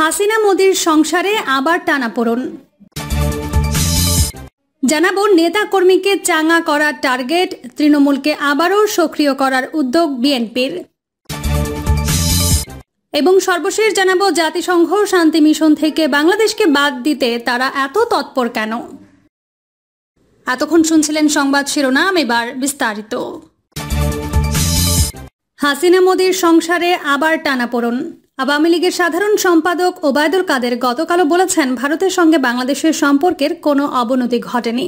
হাসিনা মোদীর সংসারে আবার টানাপোড়ন জানাবো নেতা কর্মীকে চাঙা করার টার্গেট তৃণমূলকে আবারও সক্রিয় করার উদ্যোগ বিএনপির এবং সর্বশেষ জানাবো জাতিসংঘ শান্তি মিশন থেকে বাংলাদেশকে বাদ দিতে তারা এত তৎপর কেন এতক্ষণ শুনছিলেন সংবাদ শিরোনাম এবার বিস্তারিত হাসিনা মোদীর সংসারে আবার টানাপোড়ন আওয়ামী লীগের সাধারণ সম্পাদক ওবায়দুল কাদের গতকালও বলেছেন ভারতের সঙ্গে বাংলাদেশের সম্পর্কের কোনো অবনতি ঘটেনি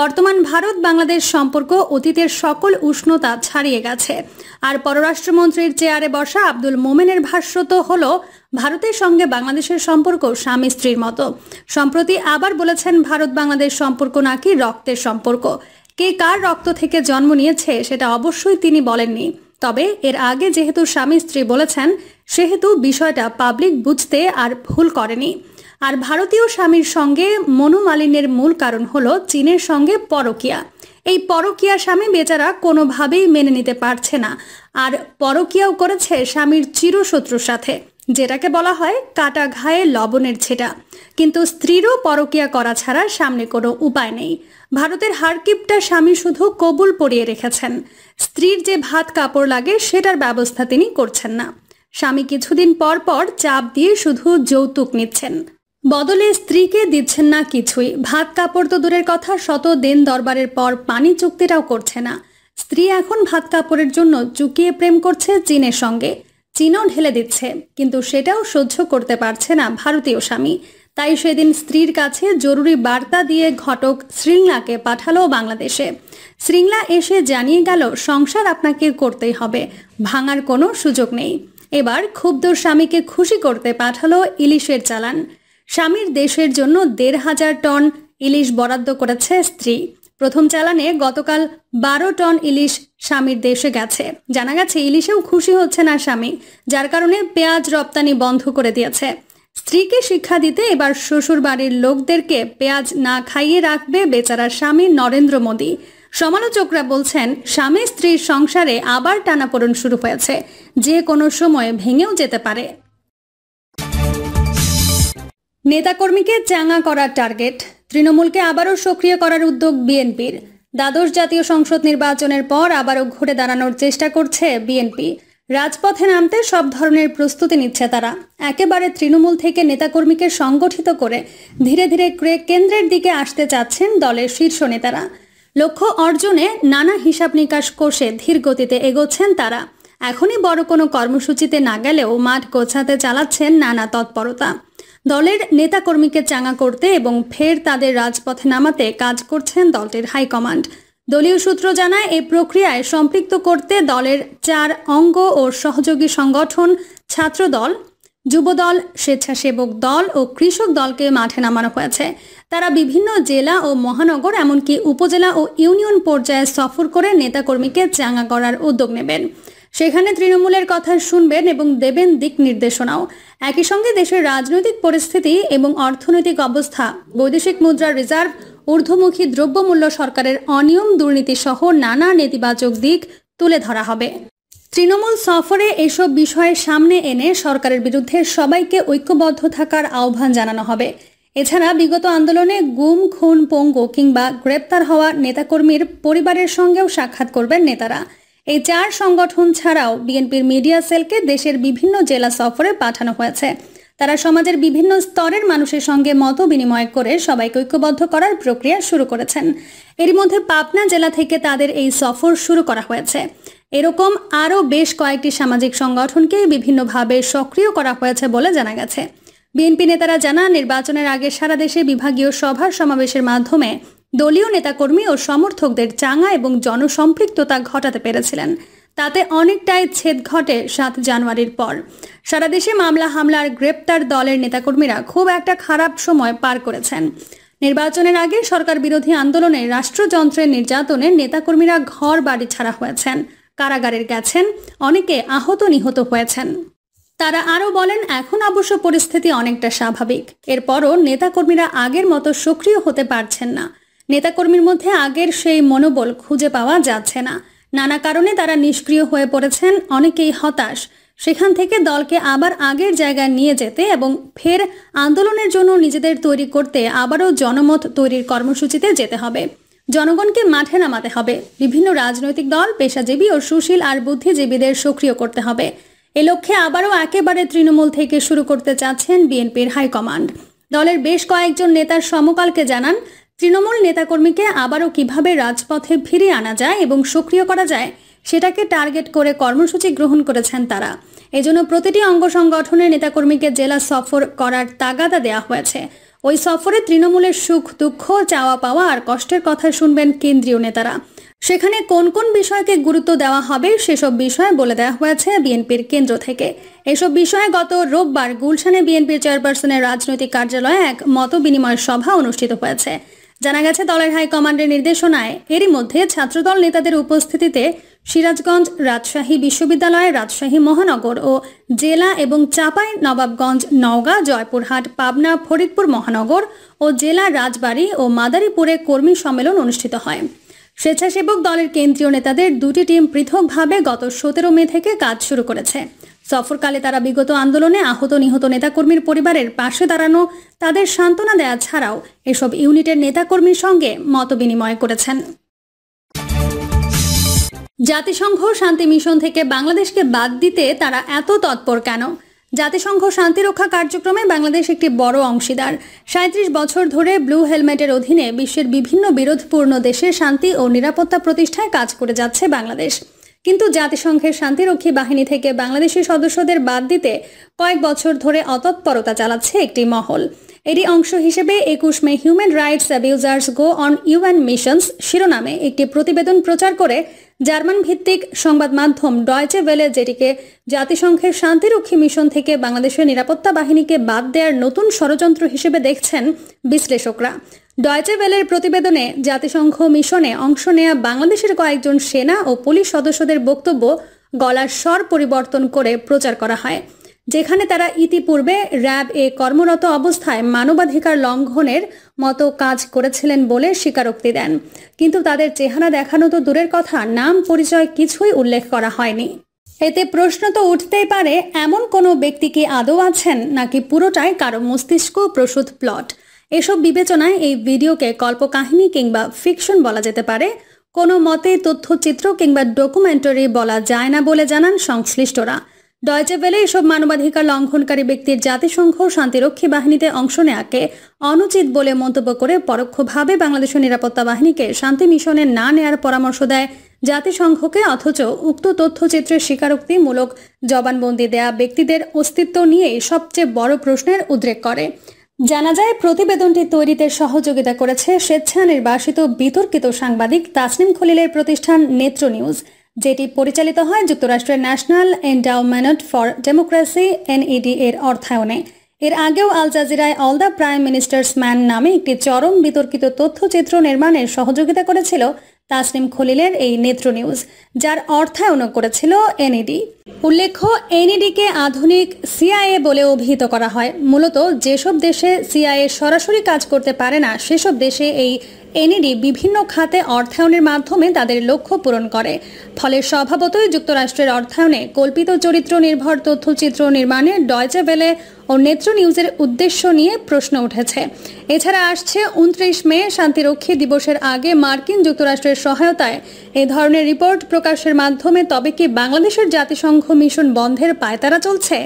বর্তমান ভারত বাংলাদেশ সম্পর্ক অতীতের সকল উষ্ণতা ছাড়িয়ে গেছে আর পররাষ্ট্রমন্ত্রীর চেয়ারে বসা আব্দুল মোমেনের ভাষ্য তো হল ভারতের সঙ্গে বাংলাদেশের সম্পর্ক স্বামী স্ত্রীর মতো সম্প্রতি আবার বলেছেন ভারত বাংলাদেশ সম্পর্ক নাকি রক্তের সম্পর্ক কে কার রক্ত থেকে জন্ম নিয়েছে সেটা অবশ্যই তিনি বলেননি তবে এর আগে যেহেতু স্বামী স্ত্রী বলেছেন সেহেতু বিষয়টা পাবলিক বুঝতে আর ভুল করেনি আর ভারতীয় স্বামীর সঙ্গে মনুমালিনের মূল কারণ হল চীনের সঙ্গে পরকিয়া এই পরকিয়া স্বামী বেচারা কোনোভাবেই মেনে নিতে পারছে না আর পরকিয়াও করেছে স্বামীর চিরশত্রুর সাথে যেটাকে বলা হয় কাটা ঘায়ে লবণের ছেটা কিন্তু স্ত্রীরও পরকিয়া করা ছাড়া সামনে কোনো উপায় নেই ভারতের হারকিপটা স্বামী শুধু কবুল পরিয়ে রেখেছেন স্ত্রীর যে ভাত কাপড় লাগে সেটার ব্যবস্থা তিনি করছেন না স্বামী কিছুদিন পর পর চাপ দিয়ে শুধু যৌতুক নিচ্ছেন বদলে স্ত্রীকে দিচ্ছেন না কিছুই ভাত কাপড় তো দূরের কথা শত দিন দরবারের পর পানি চুক্তিটাও করছে না স্ত্রী এখন ভাত কাপড়ের জন্য চুকিয়ে প্রেম করছে চীনের সঙ্গে চীনও ঢেলে দিচ্ছে কিন্তু সেটাও সহ্য করতে পারছে না ভারতীয় স্বামী তাই সেদিন স্ত্রীর কাছে জরুরি বার্তা দিয়ে ঘটক শ্রীংলাকে পাঠালো বাংলাদেশে শ্রীংলা এসে জানিয়ে গেল সংসার আপনাকে করতেই হবে ভাঙার কোনো সুযোগ নেই এবার ক্ষুব্ধ স্বামীকে খুশি করতে পাঠালো ইলিশের চালান স্বামীর দেশের জন্য দেড় হাজার টন ইলিশ বরাদ্দ করেছে স্ত্রী প্রথম চালানে গতকাল বারো টন ইলিশ স্বামীর দেশে গেছে জানা গেছে ইলিশেও খুশি হচ্ছে না স্বামী যার কারণে পেঁয়াজ রপ্তানি বন্ধ করে দিয়েছে স্ত্রীকে শিক্ষা দিতে এবার শ্বশুর বাড়ির লোকদেরকে পেঁয়াজ না খাইয়ে রাখবে বেচারা স্বামী নরেন্দ্র মোদী সমালোচকরা বলছেন স্বামী স্ত্রীর সংসারে আবার টানাপোড়ন শুরু হয়েছে যে কোনো সময় ভেঙেও যেতে পারে নেতাকর্মীকে চাঙা করার টার্গেট তৃণমূলকে আবারও সক্রিয় করার উদ্যোগ বিএনপির দ্বাদশ জাতীয় সংসদ নির্বাচনের পর আবারও ঘুরে দাঁড়ানোর চেষ্টা করছে বিএনপি রাজপথে নামতে সব ধরনের প্রস্তুতি নিচ্ছে তারা একেবারে তৃণমূল থেকে নেতাকর্মীকে সংগঠিত করে ধীরে ধীরে ক্রে কেন্দ্রের দিকে আসতে চাচ্ছেন দলের শীর্ষ নেতারা লক্ষ্য অর্জনে নানা হিসাব নিকাশ কোষে ধীর গতিতে এগোচ্ছেন তারা এখনই বড় কোনো কর্মসূচিতে না গেলেও মাঠ গোছাতে চালাচ্ছেন নানা তৎপরতা দলের নেতাকর্মীকে চাঙা করতে এবং ফের তাদের রাজপথে নামাতে কাজ করছেন দলটির হাইকমান্ড দলীয় সূত্র জানায় এই প্রক্রিয়ায় সম্পৃক্ত করতে দলের চার অঙ্গ ও সহযোগী সংগঠন ছাত্রদল যুবদল স্বেচ্ছাসেবক দল ও কৃষক দলকে মাঠে নামানো হয়েছে তারা বিভিন্ন জেলা ও মহানগর এমনকি উপজেলা ও ইউনিয়ন পর্যায়ে সফর করে নেতাকর্মীকে চাঙা করার উদ্যোগ নেবেন সেখানে তৃণমূলের কথা শুনবেন এবং দেবেন দিক নির্দেশনাও একই সঙ্গে দেশের রাজনৈতিক পরিস্থিতি এবং অর্থনৈতিক অবস্থা বৈদেশিক মুদ্রা রিজার্ভ ঊর্ধ্বমুখী দ্রব্যমূল্য সরকারের অনিয়ম দুর্নীতি সহ নানা নেতিবাচক দিক তুলে ধরা হবে তৃণমূল সফরে এসব বিষয়ে সামনে এনে সরকারের বিরুদ্ধে সবাইকে ঐক্যবদ্ধ থাকার আহ্বান জানানো হবে এছাড়া বিগত আন্দোলনে গুম খুন পঙ্গু কিংবা গ্রেপ্তার হওয়া নেতাকর্মীর পরিবারের সঙ্গেও সাক্ষাৎ করবেন নেতারা এই চার সংগঠন ছাড়াও বিএনপির মিডিয়া সেলকে দেশের বিভিন্ন জেলা সফরে পাঠানো হয়েছে তারা সমাজের বিভিন্ন স্তরের মানুষের সঙ্গে মত বিনিময় করে সবাইকে ঐক্যবদ্ধ করার প্রক্রিয়া শুরু করেছেন এরই মধ্যে পাবনা জেলা থেকে তাদের এই সফর শুরু করা হয়েছে এরকম আরও বেশ কয়েকটি সামাজিক সংগঠনকে বিভিন্নভাবে সক্রিয় করা হয়েছে বলে জানা গেছে বিএনপি নেতারা জানান নির্বাচনের আগে সারা দেশে বিভাগীয় সভার সমাবেশের মাধ্যমে দলীয় নেতাকর্মী ও সমর্থকদের চাঙা এবং জনসম্পৃক্ততা ঘটাতে পেরেছিলেন তাতে অনেকটাই ছেদ ঘটে সাত জানুয়ারির পর সারা দেশে মামলা হামলার গ্রেপ্তার দলের নেতাকর্মীরা খুব একটা খারাপ সময় পার করেছেন নির্বাচনের আগে সরকার বিরোধী আন্দোলনে রাষ্ট্রযন্ত্রের নির্যাতনে নেতাকর্মীরা ঘর বাড়ি ছাড়া হয়েছেন কারাগারে গেছেন অনেকে আহত নিহত হয়েছেন তারা আরও বলেন এখন অবশ্য পরিস্থিতি অনেকটা স্বাভাবিক এরপরও নেতাকর্মীরা আগের মতো সক্রিয় হতে পারছেন না নেতাকর্মীর মধ্যে আগের সেই মনোবল খুঁজে পাওয়া যাচ্ছে না নানা কারণে তারা নিষ্ক্রিয় হয়ে পড়েছেন অনেকেই হতাশ সেখান থেকে দলকে আবার আগের জায়গায় নিয়ে যেতে এবং ফের আন্দোলনের জন্য নিজেদের তৈরি করতে আবারও জনমত তৈরির কর্মসূচিতে যেতে হবে জনগণকে মাঠে নামাতে হবে বিভিন্ন রাজনৈতিক দল পেশাজীবী ও সুশীল আর বুদ্ধিজীবীদের সক্রিয় করতে হবে এ লক্ষ্যে আবারও একেবারে তৃণমূল থেকে শুরু করতে চাচ্ছেন বিএনপির হাইকমান্ড দলের বেশ কয়েকজন নেতার সমকালকে জানান তৃণমূল নেতাকর্মীকে আবারও কিভাবে রাজপথে ফিরিয়ে আনা যায় এবং সক্রিয় করা যায় সেটাকে টার্গেট করে কর্মসূচি গ্রহণ করেছেন তারা এজন্য প্রতিটি অঙ্গ সংগঠনের নেতাকর্মীকে জেলা সফর করার তাগাদা দেওয়া হয়েছে ওই সফরে তৃণমূলের সুখ দুঃখ চাওয়া পাওয়া আর কষ্টের কথা শুনবেন কেন্দ্রীয় নেতারা সেখানে কোন কোন বিষয়কে গুরুত্ব দেওয়া হবে সেসব বিষয়ে বলে দেওয়া হয়েছে বিএনপির কেন্দ্র থেকে এসব বিষয়ে গত রোববার গুলশানে বিএনপির চেয়ারপারসনের রাজনৈতিক কার্যালয়ে এক মত বিনিময় সভা অনুষ্ঠিত হয়েছে জানা গেছে দলের হাইকমান্ডের নির্দেশনায় এরই মধ্যে ছাত্রদল নেতাদের উপস্থিতিতে সিরাজগঞ্জ রাজশাহী বিশ্ববিদ্যালয় রাজশাহী মহানগর ও জেলা এবং চাপাই নবাবগঞ্জ নওগাঁ জয়পুরহাট পাবনা ফরিদপুর মহানগর ও জেলা রাজবাড়ী ও মাদারীপুরে কর্মী সম্মেলন অনুষ্ঠিত হয় স্বেচ্ছাসেবক দলের কেন্দ্রীয় নেতাদের দুটি টিম পৃথকভাবে গত সতেরো মে থেকে কাজ শুরু করেছে সফরকালে তারা বিগত আন্দোলনে আহত নিহত নেতাকর্মীর পরিবারের পাশে দাঁড়ানো তাদের সান্ত্বনা দেয়া ছাড়াও এসব ইউনিটের নেতাকর্মীর সঙ্গে মতবিনিময় করেছেন জাতিসংঘ শান্তি মিশন থেকে বাংলাদেশকে বাদ দিতে তারা এত তৎপর কেন জাতিসংঘ শান্তিরক্ষা কার্যক্রমে বাংলাদেশ একটি বড় অংশীদার সাঁত্রিশ বছর ধরে ব্লু হেলমেটের অধীনে বিশ্বের বিভিন্ন বিরোধপূর্ণ দেশে শান্তি ও নিরাপত্তা প্রতিষ্ঠায় কাজ করে যাচ্ছে বাংলাদেশ কিন্তু জাতিসংঘের শান্তিরক্ষী বাহিনী থেকে বাংলাদেশি সদস্যদের বাদ দিতে কয়েক বছর ধরে অতৎপরতা চালাচ্ছে একটি মহল এরই অংশ হিসেবে একুশ May human rights abusers go on UN missions শিরোনামে একটি প্রতিবেদন প্রচার করে জার্মান ভিত্তিক সংবাদ মাধ্যম ডয়চে ভেলে যেটিকে জাতিসংঘের শান্তিরক্ষী মিশন থেকে বাংলাদেশের নিরাপত্তা বাহিনীকে বাদ দেওয়ার নতুন ষড়যন্ত্র হিসেবে দেখছেন বিশ্লেষকরা ডয়চে ভেলের প্রতিবেদনে জাতিসংঘ মিশনে অংশ নেয়া বাংলাদেশের কয়েকজন সেনা ও পুলিশ সদস্যদের বক্তব্য গলার স্বর পরিবর্তন করে প্রচার করা হয় যেখানে তারা ইতিপূর্বে র্যাব এ কর্মরত অবস্থায় মানবাধিকার লঙ্ঘনের মতো কাজ করেছিলেন বলে স্বীকারোক্তি দেন কিন্তু তাদের চেহারা দেখানো তো দূরের কথা নাম পরিচয় কিছুই উল্লেখ করা হয়নি এতে প্রশ্ন তো উঠতেই পারে এমন কোনো ব্যক্তি কি আদৌ আছেন নাকি পুরোটাই কারো মস্তিষ্ক প্রসূত প্লট এসব বিবেচনায় এই ভিডিওকে কল্পকাহিনী কিংবা ফিকশন বলা যেতে পারে কোনো মতে তথ্যচিত্র কিংবা ডকুমেন্টারি বলা যায় না বলে জানান সংশ্লিষ্টরা বেলে এসব মানবাধিকার লঙ্ঘনকারী ব্যক্তির জাতিসংঘ শান্তিরক্ষী বাহিনীতে অংশ নেয়াকে অনুচিত বলে মন্তব্য করে পরোক্ষভাবে বাংলাদেশের নিরাপত্তা বাহিনীকে শান্তি মিশনে না নেয়ার পরামর্শ দেয় জাতিসংঘকে অথচ উক্ত তথ্যচিত্রের স্বীকারোক্তিমূলক জবানবন্দি দেয়া ব্যক্তিদের অস্তিত্ব নিয়েই সবচেয়ে বড় প্রশ্নের উদ্রেক করে জানা যায় প্রতিবেদনটি তৈরিতে সহযোগিতা করেছে স্বেচ্ছা নির্বাসিত বিতর্কিত সাংবাদিক তাসনিম খলিলের প্রতিষ্ঠান নেত্র নিউজ যেটি পরিচালিত হয় যুক্তরাষ্ট্রের national endowment for democracy NED এর অর্থায়নে এর আগেও আল জাজিরায় all the prime minister's man নামে একটি চরম বিতর্কিত তথ্যচিত্র নির্মাণের সহযোগিতা করেছিল তাসনিম খলিলের এই নেত্র নিউজ যার অর্থায়ন করেছিল এনইডি উল্লেখ্য এনইডিকে আধুনিক সিআইএ বলে অভিহিত করা হয় মূলত যেসব দেশে সিআইএ সরাসরি কাজ করতে পারে না সেসব দেশে এই এনইডি বিভিন্ন খাতে অর্থায়নের মাধ্যমে তাদের লক্ষ্য পূরণ করে ফলে স্বভাবতই যুক্তরাষ্ট্রের অর্থায়নে কল্পিত চরিত্র নির্ভর তথ্যচিত্র নির্মাণে ডয়চে বেলে ও নেত্র নিউজের উদ্দেশ্য নিয়ে প্রশ্ন উঠেছে এছাড়া আসছে উনত্রিশ মে শান্তিরক্ষী দিবসের আগে মার্কিন যুক্তরাষ্ট্রের সহায়তায় এ ধরনের রিপোর্ট প্রকাশের মাধ্যমে তবে কি বাংলাদেশের জাতিসংঘ মিশন বন্ধের পায়তারা চলছে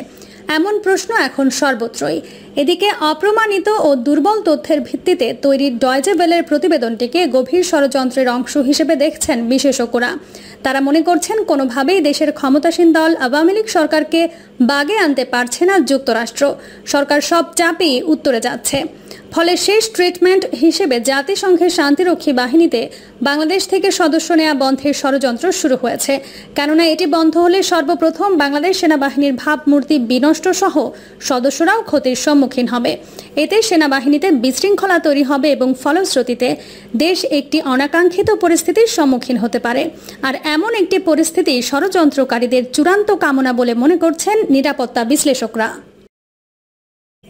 এমন প্রশ্ন এখন সর্বত্রই এদিকে অপ্রমাণিত ও দুর্বল তথ্যের ভিত্তিতে তৈরি ডয়জেবেলের প্রতিবেদনটিকে গভীর ষড়যন্ত্রের অংশ হিসেবে দেখছেন বিশেষজ্ঞরা তারা মনে করছেন কোনোভাবেই দেশের ক্ষমতাসীন দল আওয়ামী লীগ সরকারকে বাগে আনতে পারছে না যুক্তরাষ্ট্র সরকার সব চাপেই উত্তরে যাচ্ছে ফলে শেষ ট্রিটমেন্ট হিসেবে জাতিসংঘের শান্তিরক্ষী বাহিনীতে বাংলাদেশ থেকে সদস্য নেয়া বন্ধের ষড়যন্ত্র শুরু হয়েছে কেননা এটি বন্ধ হলে সর্বপ্রথম বাংলাদেশ সেনাবাহিনীর ভাবমূর্তি বিনষ্ট সহ সদস্যরাও ক্ষতির সম্মুখীন হবে এতে সেনাবাহিনীতে বিশৃঙ্খলা তৈরি হবে এবং ফলশ্রুতিতে দেশ একটি অনাকাঙ্ক্ষিত পরিস্থিতির সম্মুখীন হতে পারে আর এমন একটি পরিস্থিতি ষড়যন্ত্রকারীদের চূড়ান্ত কামনা বলে মনে করছেন নিরাপত্তা বিশ্লেষকরা